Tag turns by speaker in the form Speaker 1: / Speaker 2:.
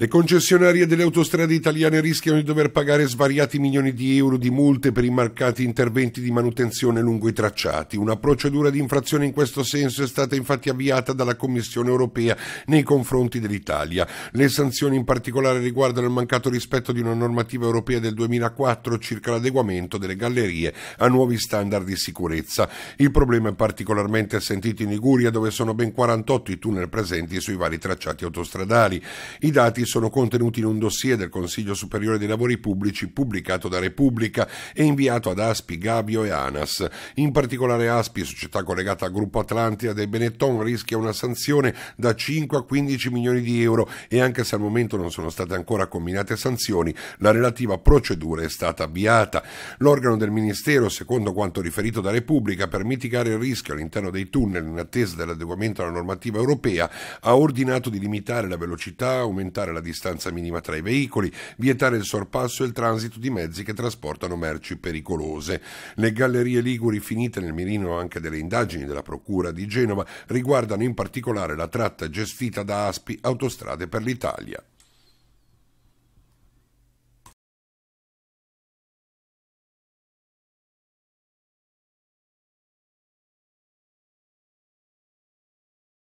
Speaker 1: Le concessionarie delle autostrade italiane rischiano di dover pagare svariati milioni di euro di multe per i marcati interventi di manutenzione lungo i tracciati. Una procedura di infrazione in questo senso è stata infatti avviata dalla Commissione europea nei confronti dell'Italia. Le sanzioni in particolare riguardano il mancato rispetto di una normativa europea del 2004 circa l'adeguamento delle gallerie a nuovi standard di sicurezza. Il problema è particolarmente sentito in Liguria dove sono ben 48 i tunnel presenti sui vari tracciati autostradali. I dati sono contenuti in un dossier del Consiglio Superiore dei Lavori Pubblici pubblicato da Repubblica e inviato ad Aspi, Gabio e Anas. In particolare Aspi, società collegata al gruppo Atlantia dei Benetton, rischia una sanzione da 5 a 15 milioni di euro e anche se al momento non sono state ancora combinate sanzioni, la relativa procedura è stata avviata. L'organo del Ministero, secondo quanto riferito da Repubblica, per mitigare il rischio all'interno dei tunnel in attesa dell'adeguamento alla normativa europea, ha ordinato di limitare la velocità, aumentare la la distanza minima tra i veicoli, vietare il sorpasso e il transito di mezzi che trasportano merci pericolose. Le gallerie liguri finite nel mirino anche delle indagini della Procura di Genova riguardano in particolare la tratta gestita da Aspi Autostrade per l'Italia.